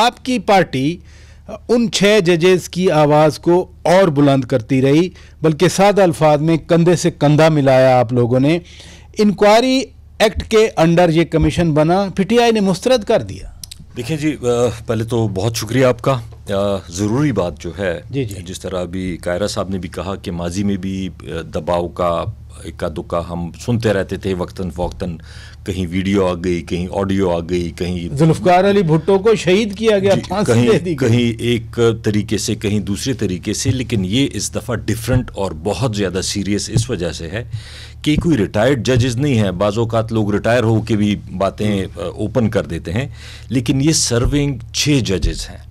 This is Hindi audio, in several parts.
आपकी पार्टी उन छः जजेस की आवाज़ को और बुलंद करती रही बल्कि सादा अल्फाज में कंधे से कंधा मिलाया आप लोगों ने इंक्वायरी एक्ट के अंडर ये कमीशन बना पीटीआई ने मुस्तरद कर दिया देखिए जी पहले तो बहुत शुक्रिया आपका ज़रूरी बात जो है जी जी जिस तरह अभी कायरा साहब ने भी कहा कि माजी में भी दबाव का इक्का दुक्का हम सुनते रहते थे वक्तन फोक्तन कहीं वीडियो आ गई कहीं ऑडियो आ गई कहीं जुल्फकार अली भुट्टो को शहीद किया गया कहीं कहीं एक तरीके से कहीं दूसरे तरीके से लेकिन ये इस दफ़ा डिफरेंट और बहुत ज़्यादा सीरियस इस वजह से है कि कोई रिटायर्ड जजेस नहीं है बाज़ात लोग रिटायर हो के भी बातें ओपन कर देते हैं लेकिन ये सर्विंग छः जजेस हैं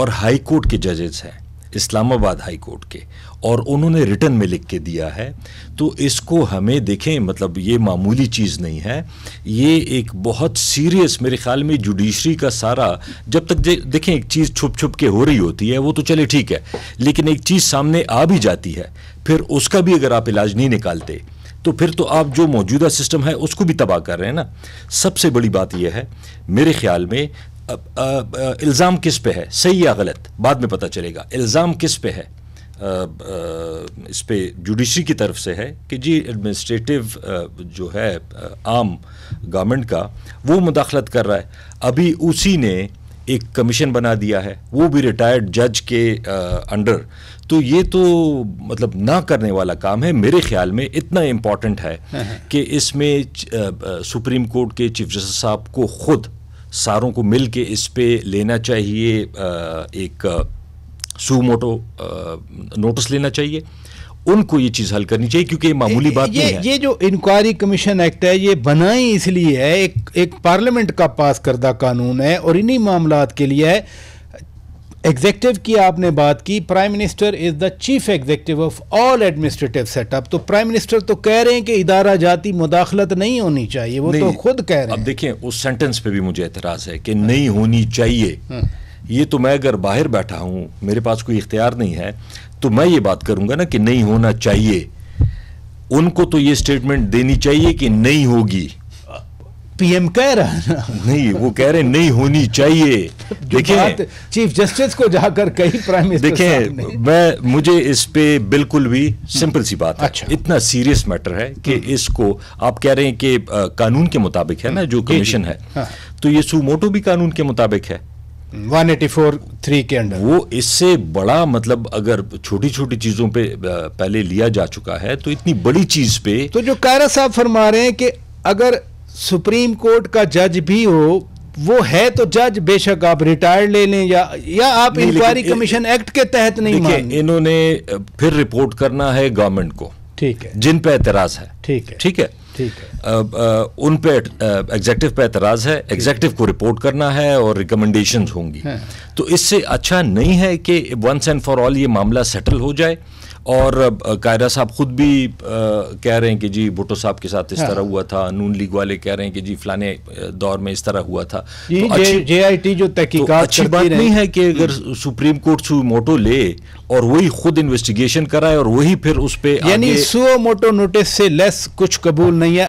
और हाई कोर्ट के जजेस हैं इस्लामाबाद हाई कोर्ट के और उन्होंने रिटर्न में लिख के दिया है तो इसको हमें देखें मतलब ये मामूली चीज़ नहीं है ये एक बहुत सीरियस मेरे ख्याल में जुडिशरी का सारा जब तक देखें एक चीज़ छुप छुप के हो रही होती है वो तो चले ठीक है लेकिन एक चीज़ सामने आ भी जाती है फिर उसका भी अगर आप इलाज नहीं निकालते तो फिर तो आप जो मौजूदा सिस्टम है उसको भी तबाह कर रहे हैं ना सबसे बड़ी बात यह है मेरे ख्याल में इल्ज़ाम किस पे है सही या गलत बाद में पता चलेगा इल्ज़ाम किस पे है आ, आ, इस पर जुडिशरी की तरफ से है कि जी एडमिनिस्ट्रेटिव जो है आम गवर्नमेंट का वो मुदाखलत कर रहा है अभी उसी ने एक कमीशन बना दिया है वो भी रिटायर्ड जज के आ, अंडर तो ये तो मतलब ना करने वाला काम है मेरे ख्याल में इतना इम्पॉर्टेंट है हाँ, हाँ। कि इसमें सुप्रीम कोर्ट के चीफ जस्टिस साहब को खुद सारों को मिल के इस पर लेना चाहिए एक सुमोटो नोटिस लेना चाहिए उनको ये चीज़ हल करनी चाहिए क्योंकि ये मामूली बात ये, नहीं है ये जो इंक्वायरी कमीशन एक्ट है ये बना ही इसलिए है एक एक पार्लियामेंट का पास करदा कानून है और इन्हीं मामला के लिए है एग्जेक्टिव की आपने बात की prime minister is the chief executive of all administrative setup तो प्राइम मिनिस्टर तो कह रहे हैं कि इदारा जाती मुदाखलत नहीं होनी चाहिए वो तो खुद कह रहे हैं अब देखिए उस सेंटेंस पे भी मुझे एतराज़ है कि नहीं होनी चाहिए हम्म। ये तो मैं अगर बाहर बैठा हूँ मेरे पास कोई इख्तियार नहीं है तो मैं ये बात करूँगा ना कि नहीं होना चाहिए उनको तो ये स्टेटमेंट देनी चाहिए कि नहीं होगी पीएम कह रहा है ना नहीं वो कह रहे नहीं होनी चाहिए देखिए चीफ जस्टिस को जाकर कई प्राइम मिनिस्टर देखिए मैं मुझे इस पे बिल्कुल भी सिंपल सी बात अच्छा। है इतना सीरियस मैटर है कि हम्म। इसको आप कह रहे हैं कि कानून के मुताबिक है ना जो कमीशन है हाँ। तो ये सुमोटो भी कानून के मुताबिक है 184 के अंडर वो इससे बड़ा मतलब अगर छोटी छोटी चीजों पे पहले लिया जा चुका है तो इतनी बड़ी चीज पे तो जो कायरा साहब फरमा रहे हैं कि अगर सुप्रीम कोर्ट का जज भी हो वो है तो जज बेशक आप रिटायर ले लें या या आप इंक्वायरी कमीशन एक्ट के तहत नहीं इन्होंने फिर रिपोर्ट करना है गवर्नमेंट को ठीक है जिन पे एतराज है ठीक है ठीक है ठीक है आ, आ, उन पे एग्जेक्टिव पे एतराज है एग्जेक्टिव को रिपोर्ट करना है और रिकमेंडेशन होंगी हाँ। तो इससे अच्छा नहीं है कि वंस एंड फॉर ऑल ये मामला सेटल हो जाए और कायरा साहब खुद भी आ, कह रहे हैं कि जी भुटो साहब के साथ इस हाँ। तरह हुआ था नून लीग वाले कह रहे हैं कि जी फलाने दौर में इस तरह हुआ था तो जे आई टी जो तहकी तो अच्छी बात नहीं है कि अगर हम्म। सुप्रीम कोर्ट सु मोटो ले और वही खुद इन्वेस्टिगेशन कराए और वही फिर उस पर यानी सुओ मोटो नोटिस से लेस कुछ कबूल नहीं है